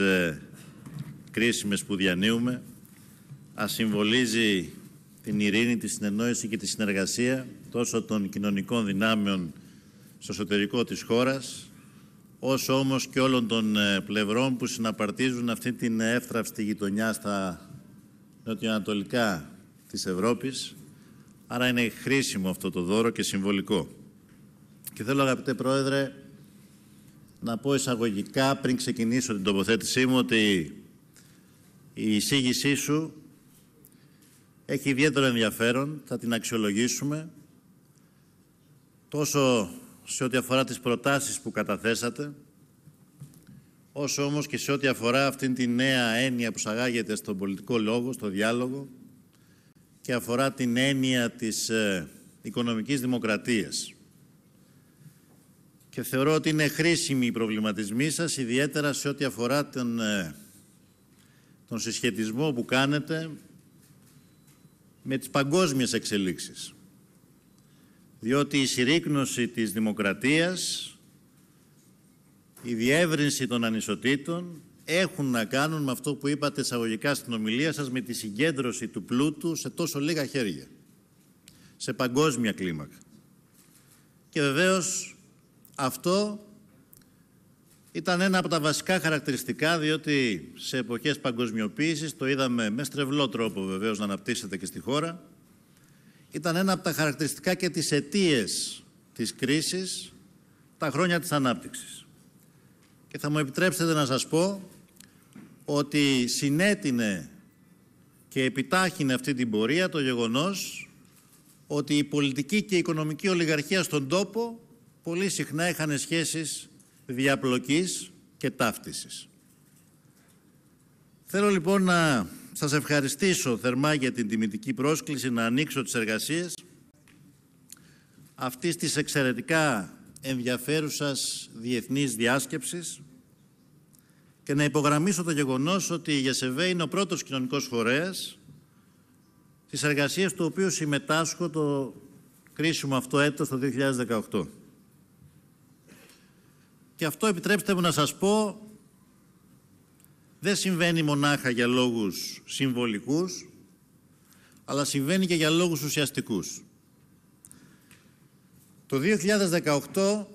Ε, κρίσιμες που διανύουμε ασυμβολίζει την ειρήνη, τη συνεννόηση και τη συνεργασία τόσο των κοινωνικών δυνάμεων στο εσωτερικό της χώρας όσο όμως και όλων των ε, πλευρών που συναπαρτίζουν αυτή την εύθραυστη γειτονιά στα νοτιοανατολικά της Ευρώπης. Άρα είναι χρήσιμο αυτό το δώρο και συμβολικό. Και θέλω αγαπητέ Πρόεδρε να πω εισαγωγικά πριν ξεκινήσω την τοποθέτησή μου ότι η εισήγησή σου έχει ιδιαίτερο ενδιαφέρον, θα την αξιολογήσουμε τόσο σε ό,τι αφορά τις προτάσεις που καταθέσατε όσο όμως και σε ό,τι αφορά αυτήν τη νέα έννοια που σαγάγεται στον πολιτικό λόγο, στο διάλογο και αφορά την έννοια της ε, οικονομικής δημοκρατίας και θεωρώ ότι είναι χρήσιμοι οι προβληματισμοί σας, ιδιαίτερα σε ό,τι αφορά τον, ε, τον συσχετισμό που κάνετε με τις παγκόσμιες εξελίξεις. Διότι η συρρήκνωση της δημοκρατίας, η διεύρυνση των ανισοτήτων έχουν να κάνουν με αυτό που είπατε εισαγωγικά στην ομιλία σας, με τη συγκέντρωση του πλούτου σε τόσο λίγα χέρια, σε παγκόσμια κλίμακα. Και βεβαίως αυτό ήταν ένα από τα βασικά χαρακτηριστικά, διότι σε εποχές παγκοσμιοποίησης, το είδαμε με στρεβλό τρόπο βεβαίως να αναπτύσσεται και στη χώρα, ήταν ένα από τα χαρακτηριστικά και τις αιτίες της κρίσης τα χρόνια της ανάπτυξης. Και θα μου επιτρέψετε να σας πω ότι συνέτεινε και επιτάχυνε αυτή την πορεία το γεγονός ότι η πολιτική και η οικονομική ολιγαρχία στον τόπο πολύ συχνά είχαν σχέσεις διαπλοκής και ταύτισης. Θέλω λοιπόν να σας ευχαριστήσω θερμά για την τιμητική πρόσκληση να ανοίξω τις εργασίες αυτής της εξαιρετικά ενδιαφέρουσας διεθνής διάσκεψης και να υπογραμμίσω το γεγονός ότι η ΓΕΣΕΒΕ είναι ο πρώτος κοινωνικός φορέας στις εργασίες του οποίου συμμετάσχω το κρίσιμο αυτό έτος το 2018. Και αυτό επιτρέψτε μου να σας πω δεν συμβαίνει μονάχα για λόγους συμβολικούς, αλλά συμβαίνει και για λόγους ουσιαστικούς. Το 2018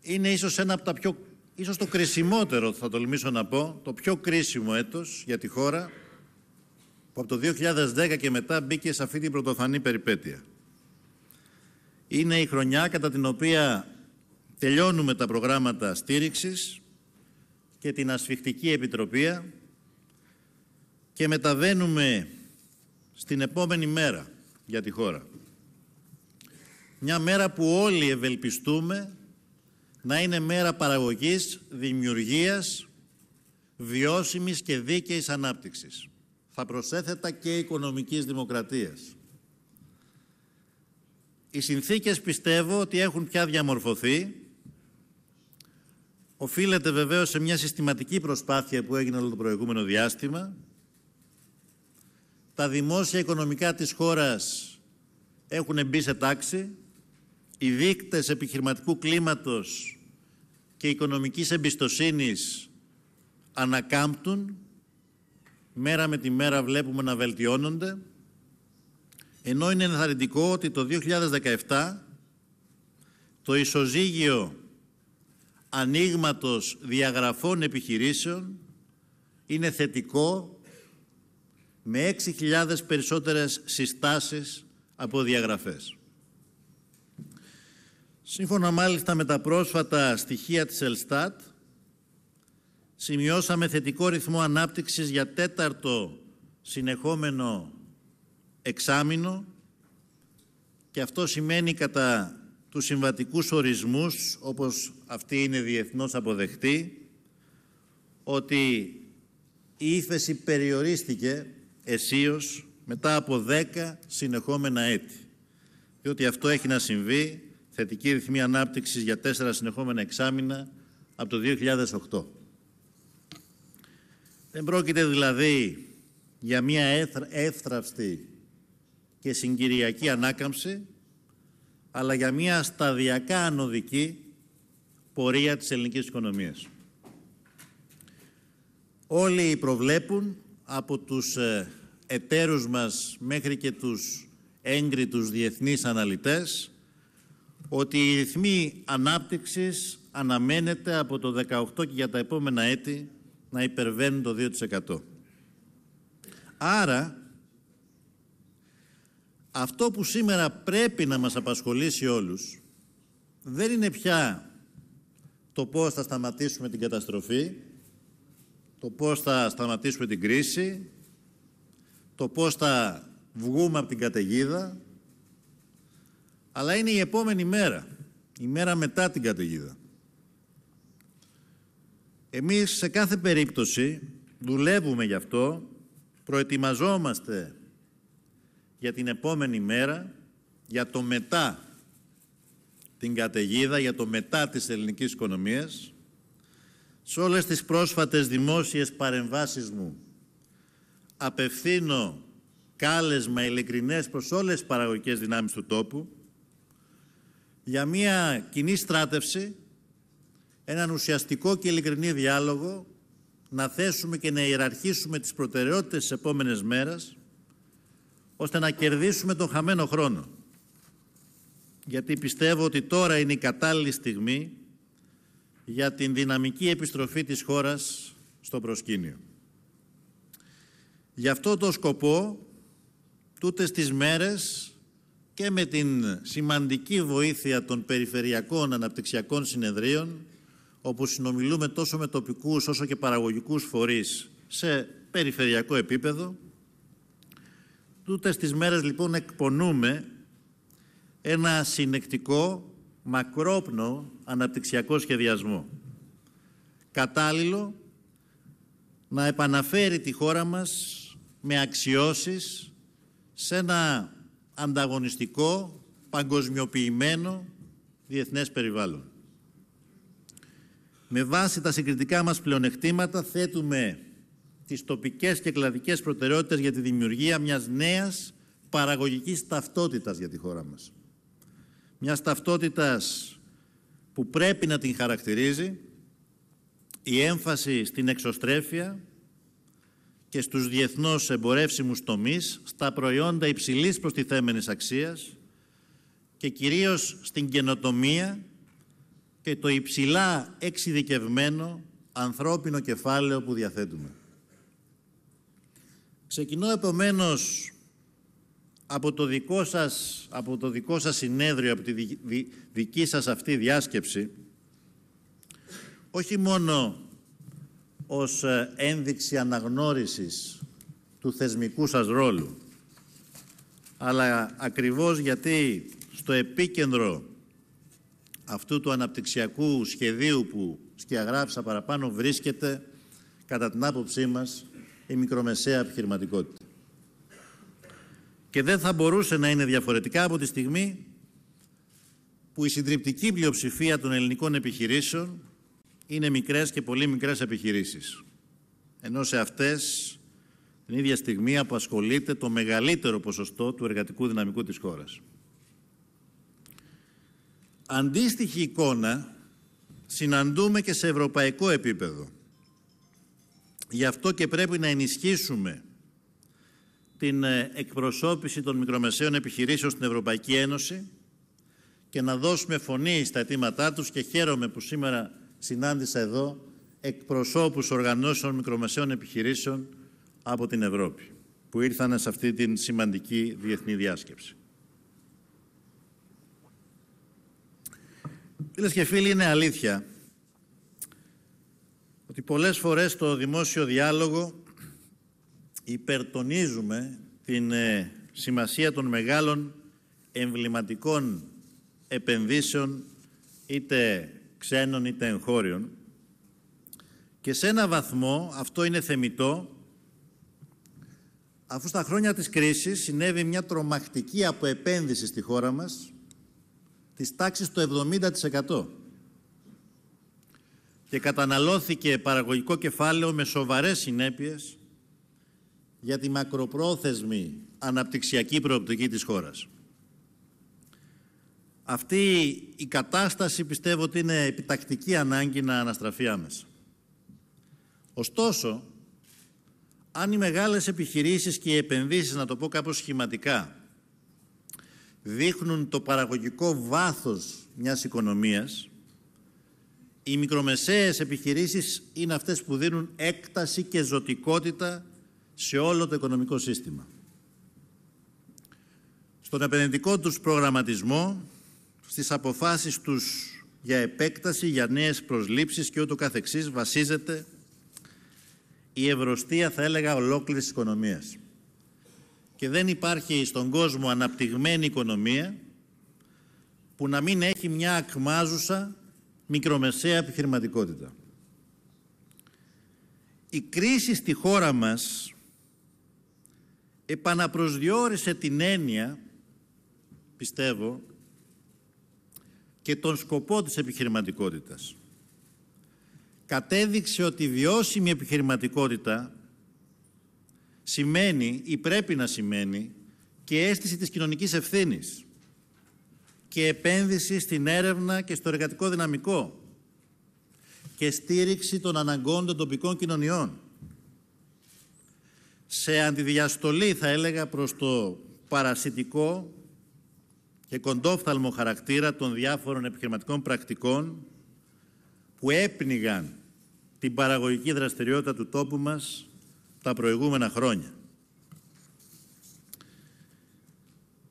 είναι ίσως ένα από τα πιο, ίσως το κρισιμότερο θα τολμήσω να πω, το πιο κρίσιμο έτος για τη χώρα, που από το 2010 και μετά μπήκε σε αυτή την πρωτοφανή περιπέτεια. Είναι η χρονιά κατά την οποία Τελειώνουμε τα προγράμματα στήριξης και την ασφιχτική επιτροπή και μεταβαίνουμε στην επόμενη μέρα για τη χώρα. Μια μέρα που όλοι ευελπιστούμε να είναι μέρα παραγωγής, δημιουργίας, βιώσιμης και δίκαιης ανάπτυξης. Θα προσέθετα και οικονομικής δημοκρατίας. Οι συνθήκες πιστεύω ότι έχουν πια διαμορφωθεί οφείλεται βεβαίως σε μια συστηματική προσπάθεια που έγινε όλο το προηγούμενο διάστημα. Τα δημόσια οικονομικά της χώρας έχουν μπει σε τάξη. Οι δείκτες επιχειρηματικού κλίματος και οικονομικής εμπιστοσύνης ανακάμπτουν. Μέρα με τη μέρα βλέπουμε να βελτιώνονται. Ενώ είναι ενθαρρυντικό ότι το 2017 το ισοζύγιο ανοίγματος διαγραφών επιχειρήσεων είναι θετικό με 6.000 περισσότερες συστάσεις από διαγραφές. Σύμφωνα μάλιστα με τα πρόσφατα στοιχεία της Ελστάτ, σημειώσαμε θετικό ρυθμό ανάπτυξης για τέταρτο συνεχόμενο εξάμεινο και αυτό σημαίνει κατά τους συμβατικούς ορισμούς, όπως αυτή είναι διεθνώς αποδεκτή, ότι η ύφεση περιορίστηκε εσίως μετά από 10 συνεχόμενα έτη. Διότι αυτό έχει να συμβεί, θετική ρυθμή ανάπτυξης για τέσσερα συνεχόμενα εξάμηνα από το 2008. Δεν πρόκειται δηλαδή για μια εύθραυστη και συγκυριακή ανάκαμψη, αλλά για μια σταδιακά ανωδική πορεία της ελληνικής οικονομίας. Όλοι προβλέπουν από τους ε, εταίρους μας μέχρι και τους έγκριτους διεθνείς αναλυτές ότι η ρυθμή ανάπτυξης αναμένεται από το 18 και για τα επόμενα έτη να υπερβαίνουν το 2%. Άρα, αυτό που σήμερα πρέπει να μας απασχολήσει όλους δεν είναι πια το πώς θα σταματήσουμε την καταστροφή, το πώς θα σταματήσουμε την κρίση, το πώς θα βγούμε από την καταιγίδα, αλλά είναι η επόμενη μέρα, η μέρα μετά την καταιγίδα. Εμείς σε κάθε περίπτωση δουλεύουμε γι' αυτό, προετοιμαζόμαστε για την επόμενη μέρα, για το μετά την καταιγίδα, για το μετά της ελληνικής οικονομίας, σε όλες τις πρόσφατες δημόσιες παρεμβάσεις μου. Απευθύνω κάλεσμα ειλικρινές προς όλες τις παραγωγικές δυνάμεις του τόπου για μια κοινή στράτευση, έναν ουσιαστικό και ειλικρινή διάλογο, να θέσουμε και να ιεραρχήσουμε τις προτεραιότητες της επόμενες μέρας, ώστε να κερδίσουμε τον χαμένο χρόνο. Γιατί πιστεύω ότι τώρα είναι η κατάλληλη στιγμή για την δυναμική επιστροφή της χώρας στο προσκήνιο. Γι' αυτό το σκοπό, τούτες τις μέρες και με την σημαντική βοήθεια των περιφερειακών αναπτυξιακών συνεδρίων, όπου συνομιλούμε τόσο με τοπικούς όσο και παραγωγικούς φορείς σε περιφερειακό επίπεδο, Τούτες τις μέρες λοιπόν εκπονούμε ένα συνεκτικό, μακρόπνο αναπτυξιακό σχεδιασμό. Κατάλληλο να επαναφέρει τη χώρα μας με αξιώσεις σε ένα ανταγωνιστικό, παγκοσμιοποιημένο διεθνές περιβάλλον. Με βάση τα συγκριτικά μας πλεονεκτήματα θέτουμε τις τοπικές και κλαδικές προτεραιότητες για τη δημιουργία μιας νέας παραγωγικής ταυτότητας για τη χώρα μας. Μιας ταυτότητας που πρέπει να την χαρακτηρίζει η έμφαση στην εξωστρέφεια και στους διεθνώς εμπορεύσιμους τομείς, στα προϊόντα υψηλής προστιθέμενης αξίας και κυρίως στην καινοτομία και το υψηλά εξειδικευμένο ανθρώπινο κεφάλαιο που διαθέτουμε. Ξεκινώ επομένως από το δικό σας, από το δικό συνέδριο, από τη δική σας αυτή διάσκεψη, όχι μόνο ως ε, ένδειξη αναγνώρισης του θεσμικού σας ρόλου, αλλά ακριβώς γιατί στο επίκεντρο αυτού του αναπτυξιακού σχεδίου που σκιαγράφησα παραπάνω βρίσκεται, κατά την άποψή μας, η μικρομεσαία επιχειρηματικότητα. Και δεν θα μπορούσε να είναι διαφορετικά από τη στιγμή που η συντριπτική πλειοψηφία των ελληνικών επιχειρήσεων είναι μικρές και πολύ μικρές επιχειρήσεις. Ενώ σε αυτές την ίδια στιγμή απασχολείται το μεγαλύτερο ποσοστό του εργατικού δυναμικού της χώρας. Αντίστοιχη εικόνα συναντούμε και σε ευρωπαϊκό επίπεδο Γι' αυτό και πρέπει να ενισχύσουμε την ε, εκπροσώπηση των μικρομεσαίων επιχειρήσεων στην Ευρωπαϊκή Ένωση και να δώσουμε φωνή στα αιτήματά τους και χαίρομαι που σήμερα συνάντησα εδώ εκπροσώπους οργανώσεων μικρομεσαίων επιχειρήσεων από την Ευρώπη που ήρθαν σε αυτή την σημαντική διεθνή διάσκεψη. Φίλες και φίλοι, είναι αλήθεια ότι πολλές φορές στο δημόσιο διάλογο υπερτονίζουμε την ε, σημασία των μεγάλων εμβληματικών επενδύσεων είτε ξένων είτε εγχώριων και σε ένα βαθμό αυτό είναι θεμητό αφού στα χρόνια της κρίσης συνέβη μια τρομακτική αποεπένδυση στη χώρα μας της τάξης του 70% και καταναλώθηκε παραγωγικό κεφάλαιο με σοβαρές συνέπειες για τη μακροπρόθεσμη αναπτυξιακή προοπτική της χώρας. Αυτή η κατάσταση πιστεύω ότι είναι επιτακτική ανάγκη να αναστραφεί άμεσα. Ωστόσο, αν οι μεγάλες επιχειρήσεις και οι επενδύσεις, να το πω κάπως σχηματικά, δείχνουν το παραγωγικό βάθος μιας οικονομίας, οι μικρομεσαίες επιχειρήσεις είναι αυτές που δίνουν έκταση και ζωτικότητα σε όλο το οικονομικό σύστημα. Στον επενδυτικό τους προγραμματισμό, στις αποφάσεις τους για επέκταση, για νέες προσλήψεις και ούτω καθεξής βασίζεται η ευρωστία θα έλεγα ολόκληρης οικονομίας. Και δεν υπάρχει στον κόσμο αναπτυγμένη οικονομία που να μην έχει μια ακμάζουσα μικρομεσαία επιχειρηματικότητα. Η κρίση στη χώρα μας επαναπροσδιορίσε την έννοια, πιστεύω, και τον σκοπό της επιχειρηματικότητας. Κατέδειξε ότι η βιώσιμη επιχειρηματικότητα σημαίνει ή πρέπει να σημαίνει και αίσθηση της κοινωνικής ευθύνης και επένδυση στην έρευνα και στο εργατικό δυναμικό και στήριξη των αναγκών των τοπικών κοινωνιών. Σε αντιδιαστολή, θα έλεγα, προς το παρασιτικό και κοντόφθαλμο χαρακτήρα των διάφορων επιχειρηματικών πρακτικών που έπνιγαν την παραγωγική δραστηριότητα του τόπου μας τα προηγούμενα χρόνια.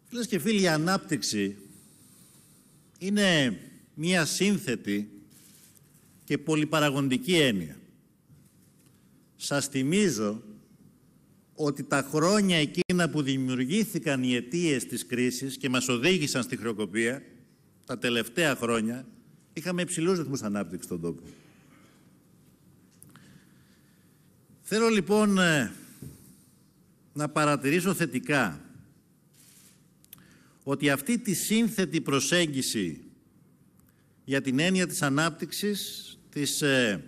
Φίλες και φίλοι, η ανάπτυξη είναι μία σύνθετη και πολυπαραγοντική έννοια. Σας θυμίζω ότι τα χρόνια εκείνα που δημιουργήθηκαν οι αιτίες της κρίσης και μας οδήγησαν στη χρεοκοπία, τα τελευταία χρόνια, είχαμε υψηλούς ρυθμούς ανάπτυξης στον τόπο. Θέλω λοιπόν ε, να παρατηρήσω θετικά ότι αυτή τη σύνθετη προσέγγιση για την έννοια της ανάπτυξης, της, ε,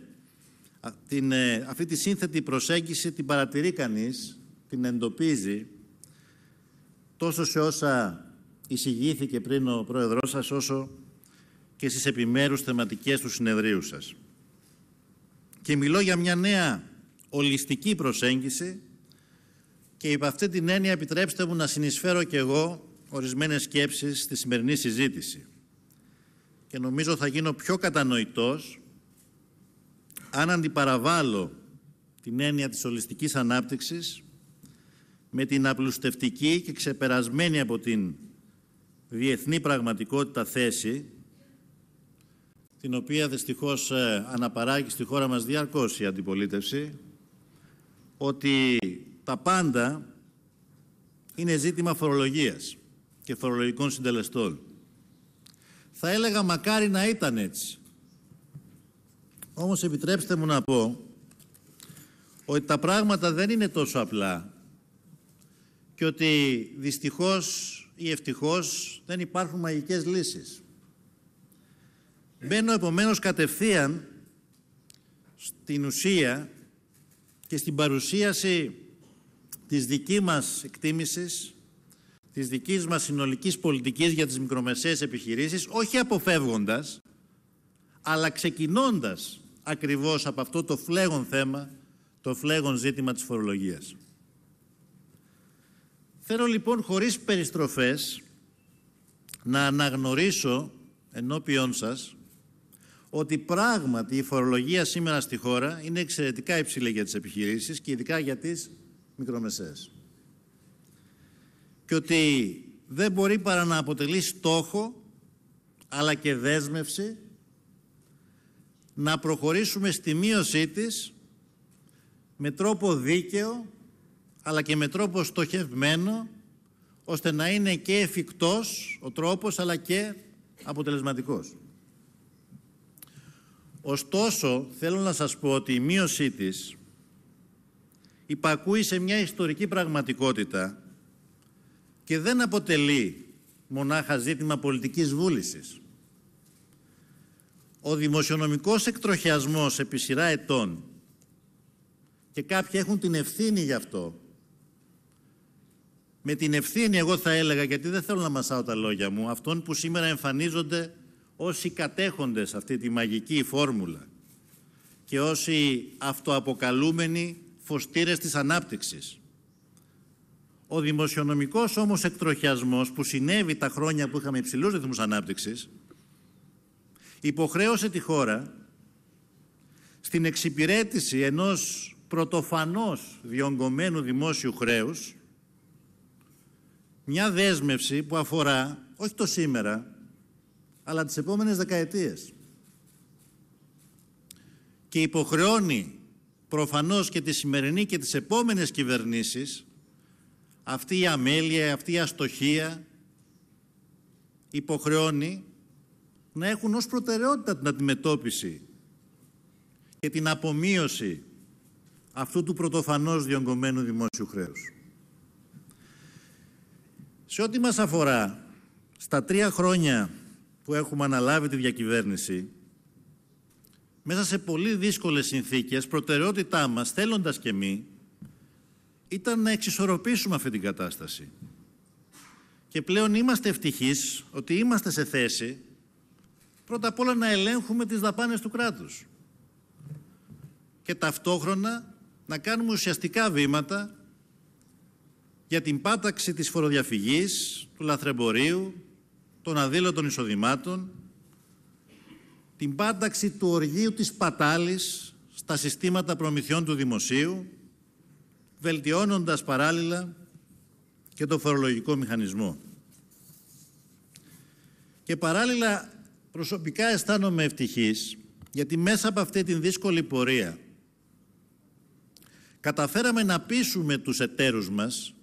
την, ε, αυτή τη σύνθετη προσέγγιση την παρατηρεί κανείς, την εντοπίζει, τόσο σε όσα εισηγήθηκε πριν ο Πρόεδρός σας, όσο και στις επιμέρους θεματικές του συνεδρίου σας. Και μιλώ για μια νέα ολιστική προσέγγιση και υπ' αυτή την έννοια επιτρέψτε μου να συνεισφέρω κι εγώ ορισμένες σκέψεις στη σημερινή συζήτηση και νομίζω θα γίνω πιο κατανοητός αν αντιπαραβάλλω την έννοια της ολιστικής ανάπτυξης με την απλουστευτική και ξεπερασμένη από την διεθνή πραγματικότητα θέση την οποία δυστυχώς ε, αναπαράγει στη χώρα μας διαρκώς η αντιπολίτευση ότι τα πάντα είναι ζήτημα φορολογίας και φορολογικών συντελεστών. Θα έλεγα μακάρι να ήταν έτσι. Όμως επιτρέψτε μου να πω ότι τα πράγματα δεν είναι τόσο απλά και ότι δυστυχώς ή ευτυχώς δεν υπάρχουν μαγικές λύσεις. Μπαίνω επομένως κατευθείαν στην ουσία και στην παρουσίαση της δική μας εκτίμησης της δικής μας συνολικής πολιτικής για τις μικρομεσαίες επιχειρήσεις, όχι αποφεύγοντας, αλλά ξεκινώντας ακριβώς από αυτό το φλέγον θέμα, το φλέγον ζήτημα της φορολογίας. Θέλω λοιπόν χωρίς περιστροφές να αναγνωρίσω ενώπιόν σας ότι πράγματι η φορολογία σήμερα στη χώρα είναι εξαιρετικά υψηλή για τις επιχειρήσεις και ειδικά για τις μικρομεσαίες και ότι δεν μπορεί παρά να αποτελεί στόχο αλλά και δέσμευση να προχωρήσουμε στη μείωσή της με τρόπο δίκαιο αλλά και με τρόπο στοχευμένο ώστε να είναι και εφικτός ο τρόπος αλλά και αποτελεσματικός. Ωστόσο, θέλω να σας πω ότι η μείωσή της υπακούει σε μια ιστορική πραγματικότητα και δεν αποτελεί μονάχα ζήτημα πολιτικής βούλησης. Ο δημοσιονομικός εκτροχιασμός επί σειρά ετών και κάποιοι έχουν την ευθύνη γι' αυτό. Με την ευθύνη εγώ θα έλεγα, γιατί δεν θέλω να μασάω τα λόγια μου, αυτών που σήμερα εμφανίζονται όσοι κατέχονται σε αυτή τη μαγική φόρμουλα και όσοι αυτοαποκαλούμενοι φωστήρες της ανάπτυξης. Ο δημοσιονομικός όμως εκτροχιασμός που συνέβη τα χρόνια που είχαμε υψηλούς ρυθμούς ανάπτυξης, υποχρέωσε τη χώρα στην εξυπηρέτηση ενός πρωτοφανώς διονγκωμένου δημόσιου χρέους μια δέσμευση που αφορά όχι το σήμερα αλλά τις επόμενες δεκαετίες και υποχρεώνει προφανώς και τη σημερινή και τις επόμενες κυβερνήσεις αυτή η αμέλεια, αυτή η αστοχία υποχρεώνει να έχουν ως προτεραιότητα την αντιμετώπιση και την απομείωση αυτού του πρωτοφανώς διονγκωμένου δημόσιου χρέους. Σε ό,τι μας αφορά, στα τρία χρόνια που έχουμε αναλάβει τη διακυβέρνηση, μέσα σε πολύ δύσκολες συνθήκες, προτεραιότητά μας, θέλοντας και εμείς, ήταν να εξισορροπήσουμε αυτή την κατάσταση. Και πλέον είμαστε ευτυχείς ότι είμαστε σε θέση πρώτα απ' όλα να ελέγχουμε τις δαπάνες του κράτους και ταυτόχρονα να κάνουμε ουσιαστικά βήματα για την πάταξη της φοροδιαφυγής, του λαθρεμπορίου, των αδήλωτων εισοδημάτων, την πάταξη του οργίου της πατάλης στα συστήματα προμηθειών του δημοσίου, βελτιώνοντας παράλληλα και το φορολογικό μηχανισμό. Και παράλληλα προσωπικά αισθάνομαι ευτυχής γιατί μέσα από αυτή την δύσκολη πορεία καταφέραμε να πείσουμε τους εταίρους μας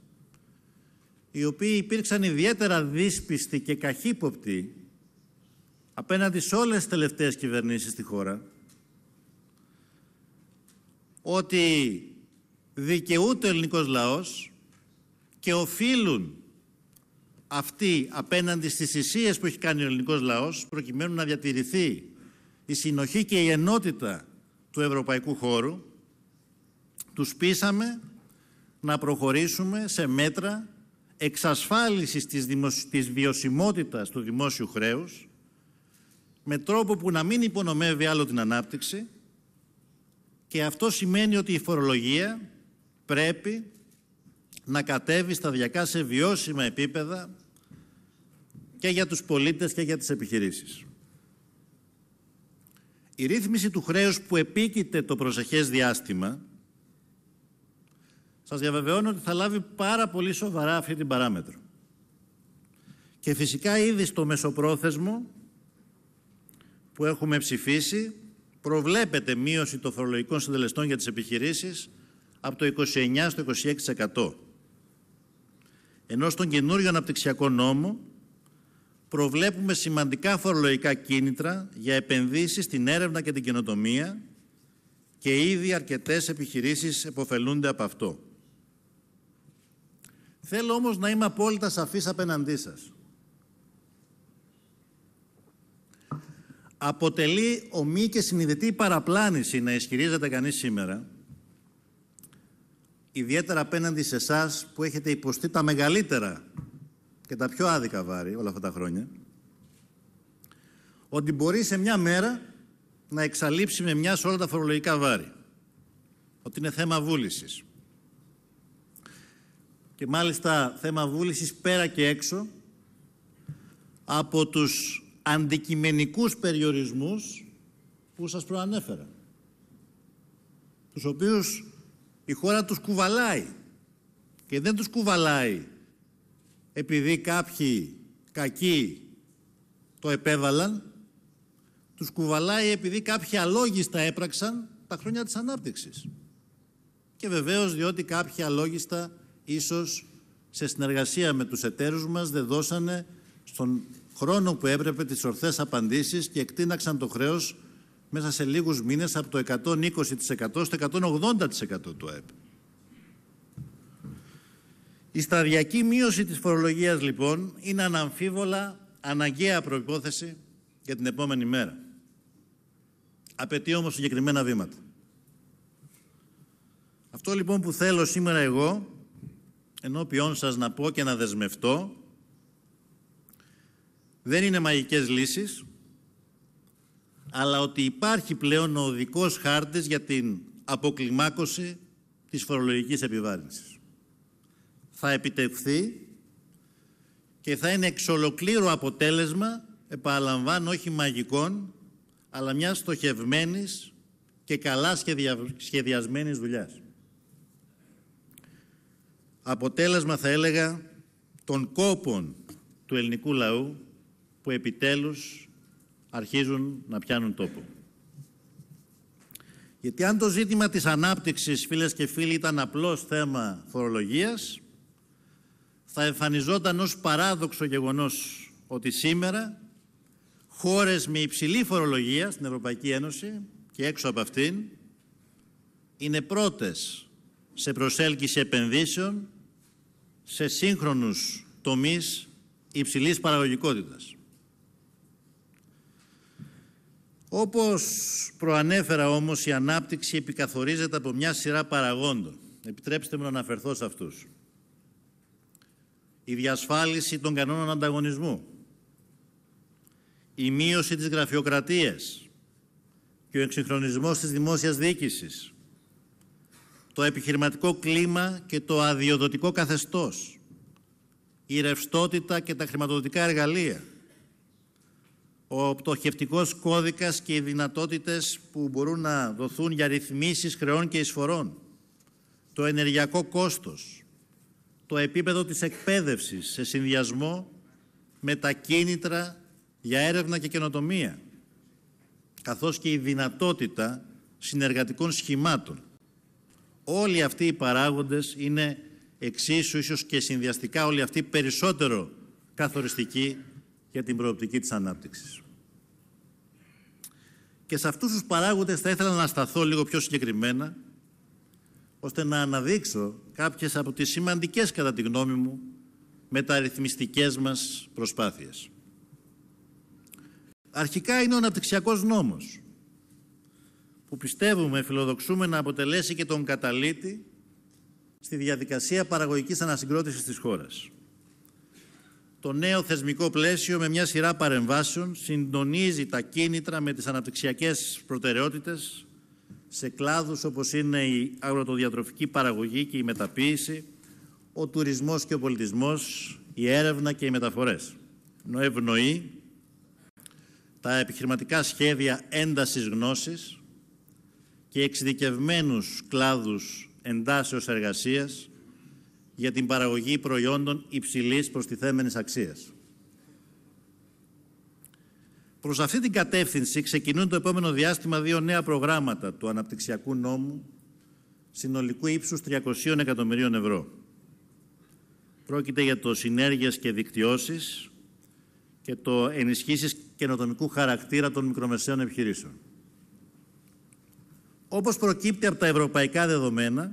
οι οποίοι υπήρξαν ιδιαίτερα δύσπιστοι και καχύποπτοι απέναντι σε όλες τις τελευταίες κυβερνήσεις στη χώρα ότι δικαιούται ο ελληνικός λαός και οφείλουν αυτοί απέναντι στις θυσίες που έχει κάνει ο ελληνικός λαός προκειμένου να διατηρηθεί η συνοχή και η ενότητα του ευρωπαϊκού χώρου τους πείσαμε να προχωρήσουμε σε μέτρα εξασφάλισης της, δημοσι... της βιωσιμότητας του δημόσιου χρέους με τρόπο που να μην υπονομεύει άλλο την ανάπτυξη και αυτό σημαίνει ότι η φορολογία πρέπει να κατέβει σταδιακά σε βιώσιμα επίπεδα και για τους πολίτες και για τις επιχειρήσεις. Η ρύθμιση του χρέους που επίκειται το προσεχές διάστημα σας διαβεβαιώνω ότι θα λάβει πάρα πολύ σοβαρά αυτή την παράμετρο. Και φυσικά ήδη στο μεσοπρόθεσμο που έχουμε ψηφίσει προβλέπεται μείωση των φορολογικών συντελεστών για τις επιχειρήσεις από το 29% στο 26%. Ενώ στον καινούριο αναπτυξιακό νόμο προβλέπουμε σημαντικά φορολογικά κίνητρα για επενδύσεις στην έρευνα και την καινοτομία και ήδη αρκετές επιχειρήσεις εποφελούνται από αυτό. Θέλω όμως να είμαι απόλυτα σαφής απέναντί σας. Αποτελεί ομοιή και συνειδητή παραπλάνηση να ισχυρίζεται κανείς σήμερα ιδιαίτερα απέναντι σε εσάς που έχετε υποστεί τα μεγαλύτερα και τα πιο άδικα βάρη όλα αυτά τα χρόνια, ότι μπορεί σε μια μέρα να εξαλείψει με μια όλα τα φορολογικά βάρη. Ότι είναι θέμα βούλησης. Και μάλιστα θέμα βούλησης πέρα και έξω από τους αντικειμενικούς περιορισμούς που σας προανέφερα. τους οποίους. Η χώρα τους κουβαλάει. Και δεν τους κουβαλάει επειδή κάποιοι κακοί το επέβαλαν. Τους κουβαλάει επειδή κάποιοι αλόγιστα έπραξαν τα χρόνια της ανάπτυξης. Και βεβαίως διότι κάποιοι αλόγιστα ίσως σε συνεργασία με τους εταίρους μας δεν δώσανε στον χρόνο που έπρεπε τις ορθές απαντήσεις και εκτείναξαν το χρέος μέσα σε λίγους μήνες από το 120% στο 180% του ΑΕΠ. Η σταδιακή μείωση της φορολογίας λοιπόν είναι αναμφίβολα αναγκαία προϋπόθεση για την επόμενη μέρα. Απαιτεί όμως συγκεκριμένα βήματα. Αυτό λοιπόν που θέλω σήμερα εγώ ενώπιόν σας να πω και να δεσμευτώ δεν είναι μαγικές λύσεις αλλά ότι υπάρχει πλέον ο οδικός χάρτης για την αποκλιμάκωση της φορολογικής επιβάρυνσης. Θα επιτευχθεί και θα είναι εξ ολοκλήρου αποτέλεσμα, επαναλαμβάνω, όχι μαγικών, αλλά μιας στοχευμένης και καλά σχεδιασμένης δουλειάς. Αποτέλεσμα, θα έλεγα, των κόπων του ελληνικού λαού που επιτέλους αρχίζουν να πιάνουν τόπο. Γιατί αν το ζήτημα της ανάπτυξης, φίλες και φίλοι, ήταν απλώς θέμα φορολογίας, θα εμφανιζόταν ως παράδοξο γεγονός ότι σήμερα χώρες με υψηλή φορολογία στην Ευρωπαϊκή Ένωση και έξω από αυτήν είναι πρώτες σε προσέλκυση επενδύσεων σε σύγχρονους τομείς υψηλής παραγωγικότητας. Όπως προανέφερα όμως η ανάπτυξη επικαθορίζεται από μια σειρά παραγόντων. Επιτρέψτε μου να αναφερθώ σε αυτούς. Η διασφάλιση των κανόνων ανταγωνισμού, η μείωση της γραφειοκρατίας και ο εξυγχρονισμός της δημόσιας διοίκησης, το επιχειρηματικό κλίμα και το αδειοδοτικό καθεστώς, η ρευστότητα και τα χρηματοδοτικά εργαλεία, ο πτωχευτικός κώδικας και οι δυνατότητες που μπορούν να δοθούν για ρυθμίσεις χρεών και εισφορών, το ενεργειακό κόστος, το επίπεδο της εκπαίδευσης σε συνδυασμό με τα κίνητρα για έρευνα και καινοτομία, καθώς και η δυνατότητα συνεργατικών σχημάτων. Όλοι αυτοί οι παράγοντες είναι εξίσου, ίσως και συνδυαστικά, όλοι αυτοί περισσότερο καθοριστικοί για την προοπτική της ανάπτυξης. Και σε αυτούς τους παράγοντες θα ήθελα να σταθώ λίγο πιο συγκεκριμένα, ώστε να αναδείξω κάποιες από τις σημαντικές, κατά τη γνώμη μου, μεταρρυθμιστικές μας προσπάθειες. Αρχικά είναι ο αναπτυξιακός νόμος, που πιστεύουμε, φιλοδοξούμε να αποτελέσει και τον καταλήτη στη διαδικασία παραγωγικής ανασυγκρότησης της χώρας. Το νέο θεσμικό πλαίσιο με μια σειρά παρεμβάσεων συντονίζει τα κίνητρα με τις αναπτυξιακές προτεραιότητες σε κλάδους όπως είναι η αγροτοδιατροφική παραγωγή και η μεταποίηση, ο τουρισμός και ο πολιτισμός, η έρευνα και οι μεταφορές. Ενώ ευνοεί τα επιχειρηματικά σχέδια έντασης γνώσης και εξειδικευμένους κλάδους εντάσεως εργασίας για την παραγωγή προϊόντων υψηλής προστιθέμενης αξίας. Προς αυτή την κατεύθυνση ξεκινούν το επόμενο διάστημα δύο νέα προγράμματα του Αναπτυξιακού Νόμου συνολικού ύψους 300 εκατομμυρίων ευρώ. Πρόκειται για το συνέργειας και δικτυώσεις» και το «Ενισχύσεις καινοτομικού χαρακτήρα των μικρομεσαίων επιχειρήσεων». Όπως προκύπτει από τα ευρωπαϊκά δεδομένα,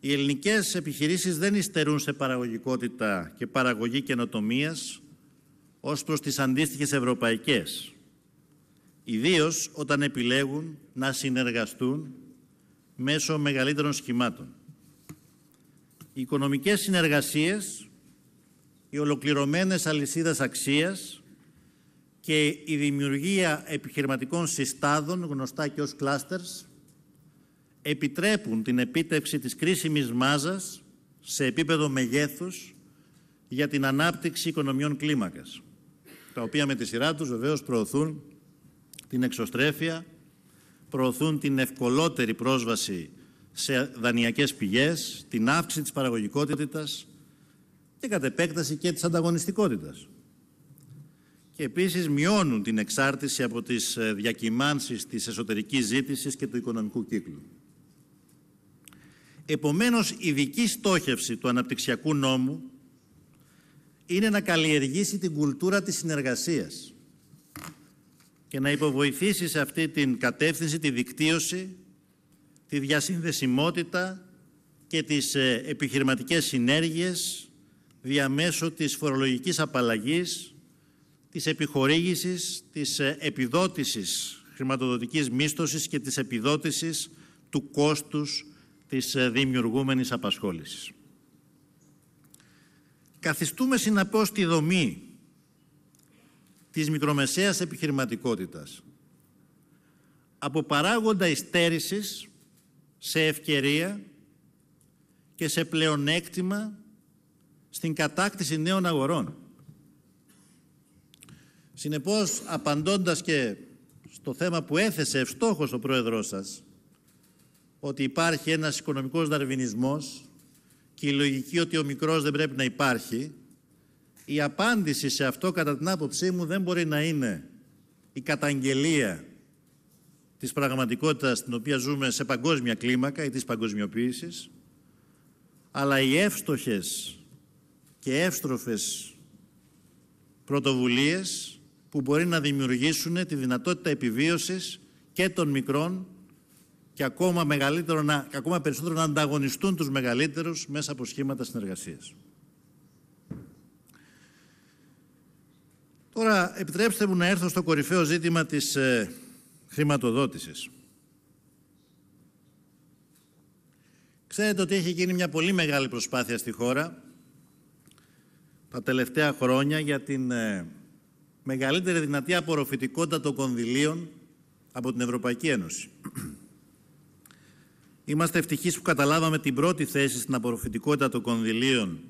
οι ελληνικές επιχειρήσεις δεν υστερούν σε παραγωγικότητα και παραγωγή καινοτομίας ως προς τις αντίστοιχες ευρωπαϊκές, ιδίως όταν επιλέγουν να συνεργαστούν μέσω μεγαλύτερων σχημάτων. Οι οικονομικές συνεργασίες, οι ολοκληρωμένες αλυσίδες αξίας και η δημιουργία επιχειρηματικών συστάδων, γνωστά και ως clusters, επιτρέπουν την επίτευξη της κρίσιμης μάζας σε επίπεδο μεγέθους για την ανάπτυξη οικονομιών κλίμακας, τα οποία με τη σειρά τους βεβαίως προωθούν την εξωστρέφεια, προωθούν την ευκολότερη πρόσβαση σε δανειακές πηγές, την αύξηση της παραγωγικότητας και κατ' επέκταση και της ανταγωνιστικότητας. Και επίσης μειώνουν την εξάρτηση από τις διακυμάνσεις της εσωτερικής ζήτησης και του οικονομικού κύκλου. Επομένως, η δική στόχευση του αναπτυξιακού νόμου είναι να καλλιεργήσει την κουλτούρα της συνεργασίας και να υποβοηθήσει σε αυτή την κατεύθυνση τη δικτύωση, τη διασυνδεσιμότητα και τις ε, επιχειρηματικές συνέργειες διαμέσου της φορολογικής απαλλαγής, της επιχορήγησης, της ε, επιδότησης χρηματοδοτικής μίσθωσης και της επιδότησης του κόστους της ε, δημιουργούμενης απασχόλησης. Καθιστούμε συναπώς τη δομή της μικρομεσαίας επιχειρηματικότητας από παράγοντα υστέρησης σε ευκαιρία και σε πλεονέκτημα στην κατάκτηση νέων αγορών. Συνεπώς, απαντώντας και στο θέμα που έθεσε ευστόχως ο Πρόεδρός σας, ότι υπάρχει ένας οικονομικός δαρβινισμός και η λογική ότι ο μικρός δεν πρέπει να υπάρχει, η απάντηση σε αυτό κατά την άποψή μου δεν μπορεί να είναι η καταγγελία της πραγματικότητας την οποία ζούμε σε παγκόσμια κλίμακα ή της παγκοσμιοποίησης, αλλά οι εύστοχες και εύστροφες πρωτοβουλίες που μπορεί να δημιουργήσουν τη δυνατότητα επιβίωσης και των μικρών και ακόμα, να, ακόμα περισσότερο να ανταγωνιστούν τους μεγαλύτερους μέσα από σχήματα συνεργασίας. Τώρα, επιτρέψτε μου να έρθω στο κορυφαίο ζήτημα της ε, χρηματοδότησης. Ξέρετε ότι έχει γίνει μια πολύ μεγάλη προσπάθεια στη χώρα τα τελευταία χρόνια για την ε, μεγαλύτερη δυνατή απορροφητικότητα των κονδυλίων από την Ευρωπαϊκή Ένωση. Είμαστε ευτυχείς που καταλάβαμε την πρώτη θέση στην απορροφητικότητα των κονδυλίων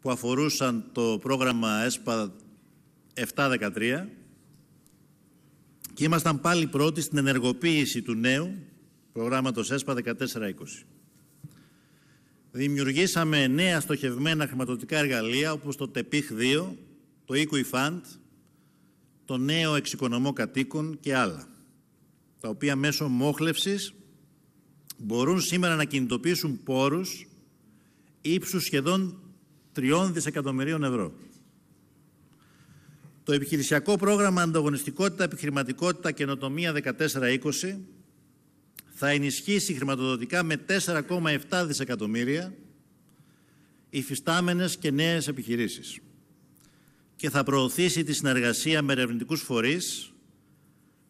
που αφορούσαν το πρόγραμμα ΕΣΠΑ 713 και ήμασταν πάλι πρώτοι στην ενεργοποίηση του νέου προγράμματος ΕΣΠΑ 1420. Δημιουργήσαμε νέα στοχευμένα χρηματοδοτικά εργαλεία όπως το ΤΕΠΙΧ 2, το ΙΚΟΙΦΑΝΤ, το νέο εξοικονομό κατοίκων και άλλα τα οποία μέσω μόχλευσης μπορούν σήμερα να κινητοποιήσουν πόρους ύψους σχεδόν 3 δισεκατομμυρίων ευρώ. Το επιχειρησιακό πρόγραμμα Ανταγωνιστικότητα, Επιχειρηματικότητα και 14-20 θα ενισχύσει χρηματοδοτικά με 4,7 δισεκατομμύρια υφιστάμενες και νέες επιχειρήσεις και θα προωθήσει τη συνεργασία με ερευνητικούς φορείς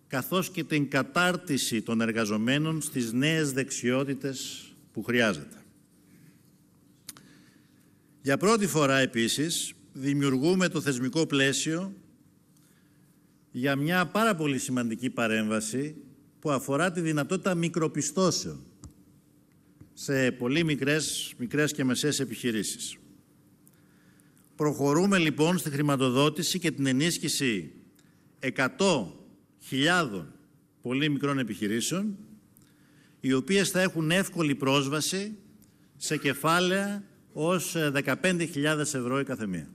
καθώς και την κατάρτιση των εργαζομένων στις νέες δεξιότητες που χρειάζεται. Για πρώτη φορά επίσης δημιουργούμε το θεσμικό πλαίσιο για μια πάρα πολύ σημαντική παρέμβαση που αφορά τη δυνατότητα μικροπιστώσεων σε πολύ μικρές, μικρές και μεσαίες επιχειρήσεις. Προχωρούμε λοιπόν στη χρηματοδότηση και την ενίσχυση 100 χιλιάδων πολύ μικρών επιχειρήσεων, οι οποίες θα έχουν εύκολη πρόσβαση σε κεφάλαια ως 15.000 ε, ευρώ η καθεμία.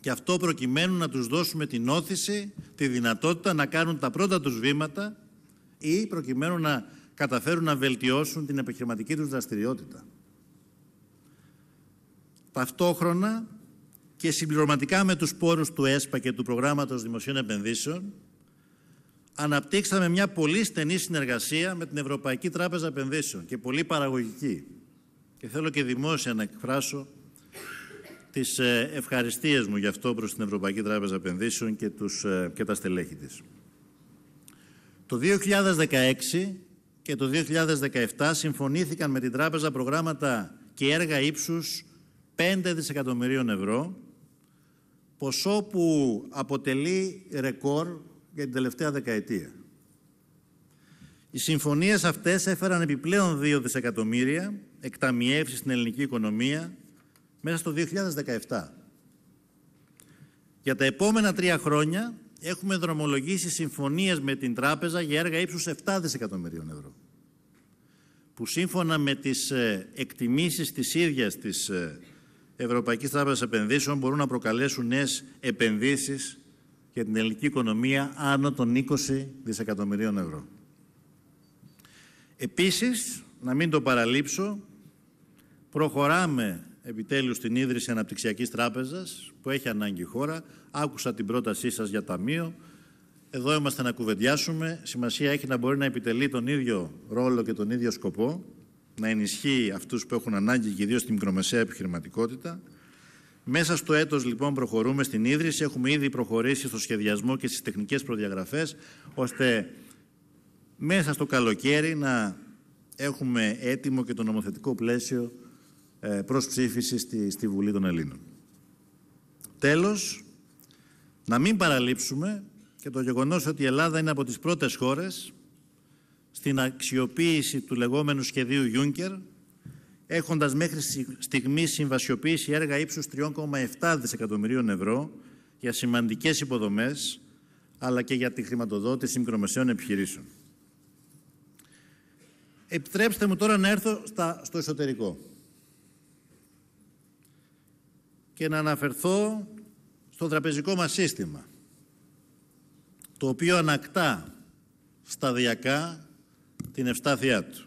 Και αυτό προκειμένου να τους δώσουμε την όθηση, τη δυνατότητα να κάνουν τα πρώτα τους βήματα ή προκειμένου να καταφέρουν να βελτιώσουν την επιχειρηματική τους δραστηριότητα. Ταυτόχρονα και συμπληρωματικά με τους πόρους του ΕΣΠΑ και του Προγράμματος Δημοσίων Επενδύσεων, αναπτύξαμε μια πολύ στενή συνεργασία με την Ευρωπαϊκή Τράπεζα Επενδύσεων και πολύ παραγωγική. Και θέλω και δημόσια να εκφράσω τις ε, ευχαριστίες μου γι' αυτό προς την Ευρωπαϊκή Τράπεζα Επενδύσεων και, τους, ε, και τα στελέχη της. Το 2016 και το 2017 συμφωνήθηκαν με την Τράπεζα προγράμματα και έργα ύψους 5 δισεκατομμυρίων ευρώ, ποσό που αποτελεί ρεκόρ για την τελευταία δεκαετία. Οι συμφωνίες αυτές έφεραν επιπλέον 2 δισεκατομμύρια εκταμιεύσεις στην ελληνική οικονομία μέσα στο 2017. Για τα επόμενα τρία χρόνια έχουμε δρομολογήσει συμφωνίες με την Τράπεζα για έργα ύψους 7 δισεκατομμυρίων ευρώ που σύμφωνα με τις ε, εκτιμήσεις της ίδιας της ε, Ευρωπαϊκής Τράπεζας Επενδύσεων μπορούν να προκαλέσουν νέες επενδύσεις για την ελληνική οικονομία άνω των 20 δισεκατομμυρίων ευρώ. Επίσης, να μην το παραλείψω, προχωράμε επιτέλους στην ίδρυση αναπτυξιακής τράπεζας που έχει ανάγκη η χώρα. Άκουσα την πρότασή σας για ταμείο. Εδώ είμαστε να κουβεντιάσουμε. Σημασία έχει να μπορεί να επιτελεί τον ίδιο ρόλο και τον ίδιο σκοπό, να ενισχύει αυτούς που έχουν ανάγκη και ιδίως τη μικρομεσαία επιχειρηματικότητα. Μέσα στο έτος λοιπόν προχωρούμε στην ίδρυση. Έχουμε ήδη προχωρήσει στο σχεδιασμό και στις τεχνικές προδιαγραφές ώστε μέσα στο καλοκαίρι να έχουμε έτοιμο και το νομοθετικό πλαίσιο ε, προς ψήφιση στη, Βουλή των Ελλήνων. Τέλος, να μην παραλείψουμε και το γεγονός ότι η Ελλάδα είναι από τις πρώτες χώρες στην αξιοποίηση του λεγόμενου σχεδίου Juncker έχοντας μέχρι στιγμή συμβασιοποιήσει έργα ύψους 3,7 δισεκατομμυρίων ευρώ για σημαντικές υποδομές, αλλά και για τη χρηματοδότηση μικρομεσαίων επιχειρήσεων. Επιτρέψτε μου τώρα να έρθω στο εσωτερικό και να αναφερθώ στο τραπεζικό μας σύστημα, το οποίο ανακτά σταδιακά την ευστάθειά του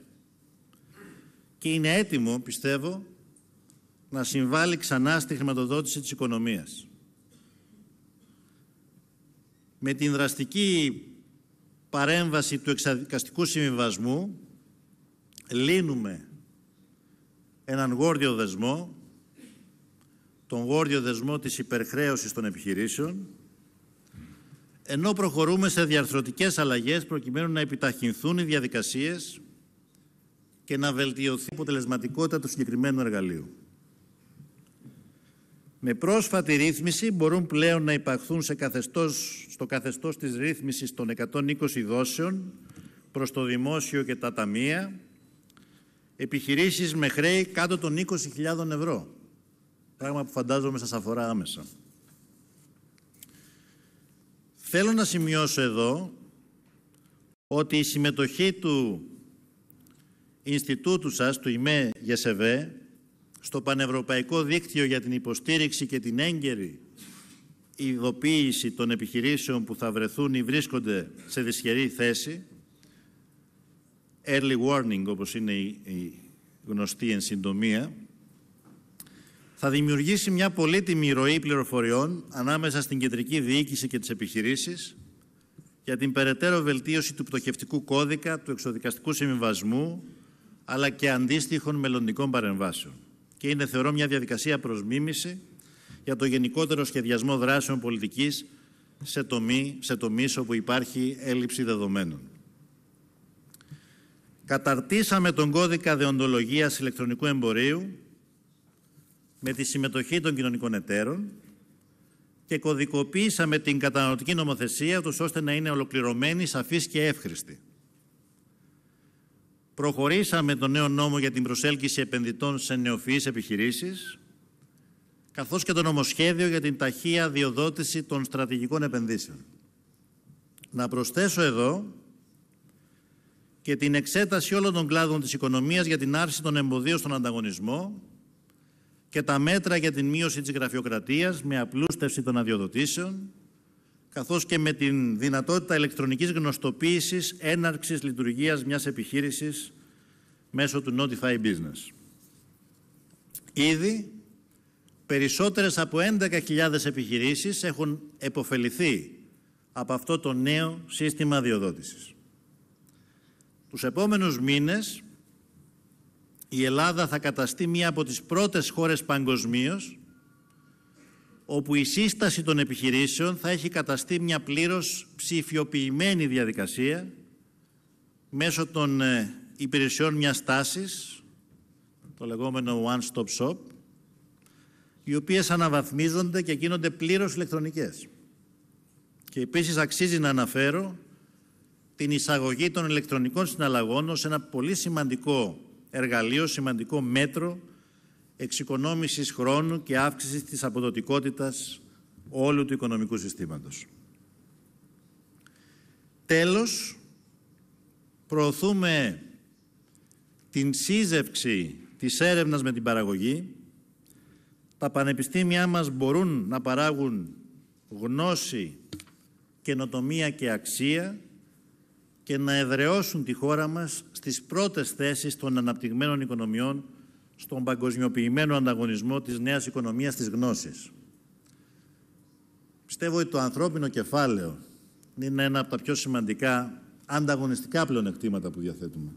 είναι έτοιμο, πιστεύω, να συμβάλλει ξανά στη χρηματοδότηση της οικονομίας. Με την δραστική παρέμβαση του εξαδικαστικού συμβιβασμού λύνουμε έναν γόρδιο δεσμό, τον γόρδιο δεσμό της υπερχρέωσης των επιχειρήσεων, ενώ προχωρούμε σε διαρθρωτικές αλλαγές προκειμένου να επιταχυνθούν οι διαδικασίες και να βελτιωθεί η αποτελεσματικότητα του συγκεκριμένου εργαλείου. Με πρόσφατη ρύθμιση μπορούν πλέον να υπαχθούν σε καθεστώς, στο καθεστώς της ρύθμισης των 120 δόσεων προς το δημόσιο και τα ταμεία επιχειρήσεις με χρέη κάτω των 20.000 ευρώ. Πράγμα που φαντάζομαι σας αφορά άμεσα. Θέλω να σημειώσω εδώ ότι η συμμετοχή του Ινστιτούτου σας, του ΙΜΕ ΓΕΣΕΒΕ, στο Πανευρωπαϊκό Δίκτυο για την Υποστήριξη και την Έγκαιρη Ειδοποίηση των Επιχειρήσεων που θα βρεθούν ή βρίσκονται σε δυσχερή θέση, early warning όπως είναι η γνωστή εν συντομία, θα δημιουργήσει μια πολύτιμη ροή πληροφοριών ανάμεσα στην κεντρική διοίκηση και τις επιχειρήσεις για την περαιτέρω βελτίωση του πτωχευτικού κώδικα, του εξοδικαστικού συμβιβασμού, αλλά και αντίστοιχων μελλοντικών παρεμβάσεων. Και είναι, θεωρώ, μια διαδικασία προς για το γενικότερο σχεδιασμό δράσεων πολιτικής σε, τομή, σε τομείς όπου υπάρχει έλλειψη δεδομένων. Καταρτήσαμε τον κώδικα δεοντολογίας ηλεκτρονικού εμπορίου με τη συμμετοχή των κοινωνικών εταίρων και κωδικοποίησαμε την καταναλωτική νομοθεσία τους ώστε να είναι ολοκληρωμένη, σαφής και εύχρηστη προχωρήσαμε τον νέο νόμο για την προσέλκυση επενδυτών σε νεοφυείς επιχειρήσεις, καθώς και το νομοσχέδιο για την ταχεία διοδότηση των στρατηγικών επενδύσεων. Να προσθέσω εδώ και την εξέταση όλων των κλάδων της οικονομίας για την άρση των εμποδίων στον ανταγωνισμό και τα μέτρα για την μείωση της γραφειοκρατίας με απλούστευση των αδειοδοτήσεων, καθώς και με την δυνατότητα ηλεκτρονικής γνωστοποίησης έναρξης λειτουργίας μιας επιχείρησης μέσω του Notify Business. Ήδη περισσότερες από 11.000 επιχειρήσεις έχουν επωφεληθεί από αυτό το νέο σύστημα διοδότησης. Τους επόμενους μήνες η Ελλάδα θα καταστεί μία από τις πρώτες χώρες παγκοσμίως όπου η σύσταση των επιχειρήσεων θα έχει καταστεί μια πλήρως ψηφιοποιημένη διαδικασία μέσω των ε, υπηρεσιών μιας τάσης, το λεγόμενο one-stop shop, οι οποίες αναβαθμίζονται και γίνονται πλήρως ηλεκτρονικές. Και επίσης αξίζει να αναφέρω την εισαγωγή των ηλεκτρονικών συναλλαγών ως ένα πολύ σημαντικό εργαλείο, σημαντικό μέτρο εξοικονόμησης χρόνου και αύξησης της αποδοτικότητας όλου του οικονομικού συστήματος. Τέλος, προωθούμε την σύζευξη της έρευνας με την παραγωγή. Τα πανεπιστήμια μας μπορούν να παράγουν γνώση, καινοτομία και αξία και να εδραιώσουν τη χώρα μας στις πρώτες θέσεις των αναπτυγμένων οικονομιών στον παγκοσμιοποιημένο ανταγωνισμό της νέας οικονομίας της γνώσης. Πιστεύω ότι το ανθρώπινο κεφάλαιο είναι ένα από τα πιο σημαντικά ανταγωνιστικά πλεονεκτήματα που διαθέτουμε.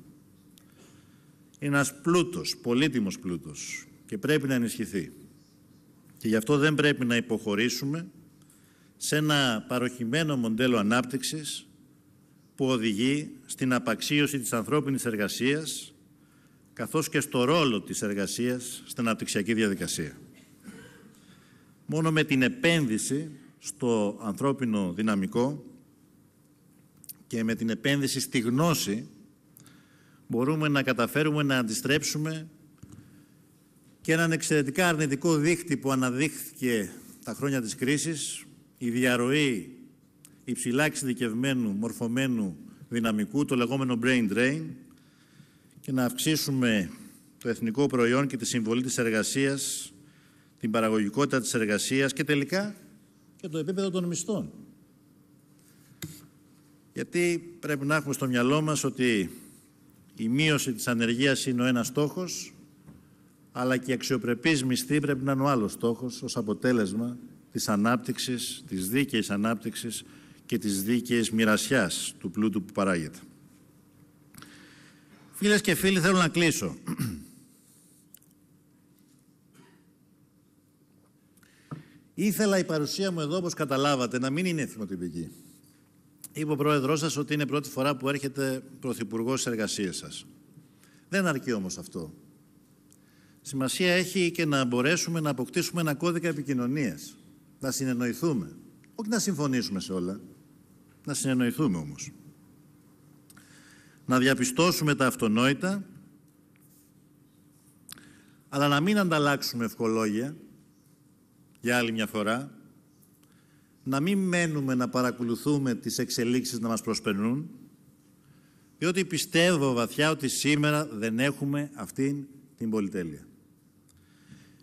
Είναι ένας πλούτος, πολύτιμος πλούτος και πρέπει να ενισχυθεί. Και γι' αυτό δεν πρέπει να υποχωρήσουμε σε ένα παροχημένο μοντέλο ανάπτυξης που οδηγεί στην απαξίωση της ανθρώπινης εργασίας καθώς και στο ρόλο της εργασίας στην αναπτυξιακή διαδικασία. Μόνο με την επένδυση στο ανθρώπινο δυναμικό και με την επένδυση στη γνώση μπορούμε να καταφέρουμε να αντιστρέψουμε και έναν εξαιρετικά αρνητικό δίχτυ που αναδείχθηκε τα χρόνια της κρίσης, η διαρροή υψηλά εξειδικευμένου, μορφωμένου δυναμικού, το λεγόμενο brain drain, να αυξήσουμε το εθνικό προϊόν και τη συμβολή της εργασίας, την παραγωγικότητα της εργασίας και τελικά και το επίπεδο των μισθών. Γιατί πρέπει να έχουμε στο μυαλό μας ότι η μείωση της ανεργίας είναι ο ένας στόχος, αλλά και η αξιοπρεπής μισθή πρέπει να είναι ο άλλος στόχος ως αποτέλεσμα της ανάπτυξης, της δίκαιης ανάπτυξης και της δίκαιης μοιρασιάς του πλούτου που παράγεται. Φίλες και φίλοι, θέλω να κλείσω. Ήθελα η παρουσία μου εδώ, όπως καταλάβατε, να μην είναι εθνοτυπική. Είπε ο πρόεδρός σας ότι είναι πρώτη φορά που έρχεται πρωθυπουργός στις εργασίες σας. Δεν αρκεί όμως αυτό. Σημασία έχει και να μπορέσουμε να αποκτήσουμε ένα κώδικα επικοινωνίας. Να συνεννοηθούμε. Όχι να συμφωνήσουμε σε όλα. Να συνεννοηθούμε όμως να διαπιστώσουμε τα αυτονόητα, αλλά να μην ανταλλάξουμε ευκολόγια για άλλη μια φορά, να μην μένουμε να παρακολουθούμε τις εξελίξεις να μας προσπερνούν, διότι πιστεύω βαθιά ότι σήμερα δεν έχουμε αυτήν την πολυτέλεια.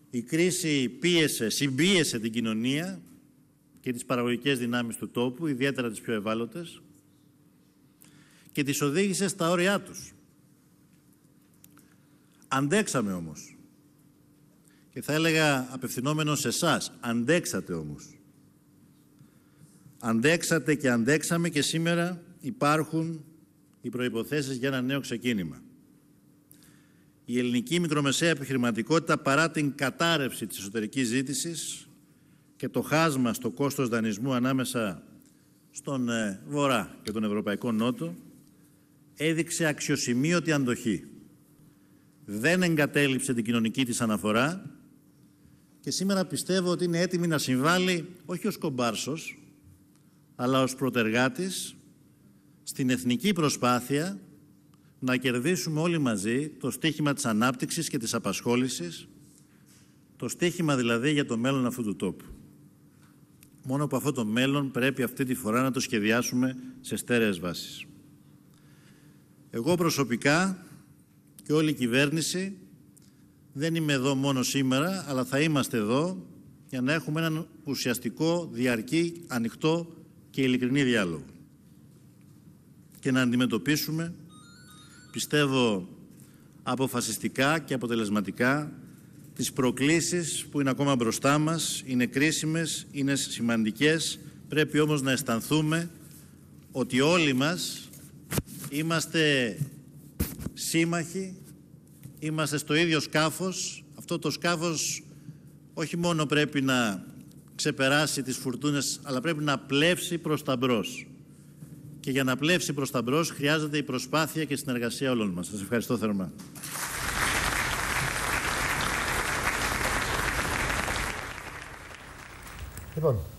Η κρίση πίεσε, συμπίεσε την κοινωνία και τις παραγωγικές δυνάμεις του τόπου, ιδιαίτερα τις πιο ευάλωτες, και τις οδήγησε στα όρια τους. Αντέξαμε όμως. Και θα έλεγα απευθυνόμενο σε εσάς, αντέξατε όμως. Αντέξατε και αντέξαμε και σήμερα υπάρχουν οι προϋποθέσεις για ένα νέο ξεκίνημα. Η ελληνική μικρομεσαία επιχειρηματικότητα παρά την κατάρρευση της εσωτερικής ζήτησης και το χάσμα στο κόστος δανεισμού ανάμεσα στον ε, Βορρά και τον Ευρωπαϊκό Νότο έδειξε αξιοσημείωτη αντοχή. Δεν εγκατέλειψε την κοινωνική της αναφορά και σήμερα πιστεύω ότι είναι έτοιμη να συμβάλλει όχι ως κομπάρσος, αλλά ως προτεργάτης στην εθνική προσπάθεια να κερδίσουμε όλοι μαζί το στίχημα της ανάπτυξης και της απασχόλησης, το στίχημα δηλαδή για το μέλλον αυτού του τόπου. Μόνο από αυτό το μέλλον πρέπει αυτή τη φορά να το σχεδιάσουμε σε στέρεες βάσεις. Εγώ προσωπικά και όλη η κυβέρνηση δεν είμαι εδώ μόνο σήμερα, αλλά θα είμαστε εδώ για να έχουμε έναν ουσιαστικό, διαρκή, ανοιχτό και ειλικρινή διάλογο. Και να αντιμετωπίσουμε, πιστεύω, αποφασιστικά και αποτελεσματικά τις προκλήσεις που είναι ακόμα μπροστά μας, είναι κρίσιμες, είναι σημαντικές, πρέπει όμως να αισθανθούμε ότι όλοι μας Είμαστε σύμμαχοι, είμαστε στο ίδιο σκάφος. Αυτό το σκάφος όχι μόνο πρέπει να ξεπεράσει τις φουρτούνες, αλλά πρέπει να πλέψει προς τα μπρος. Και για να πλέψει προς τα μπρος χρειάζεται η προσπάθεια και η συνεργασία όλων μας. Σας ευχαριστώ θερμά. Λοιπόν,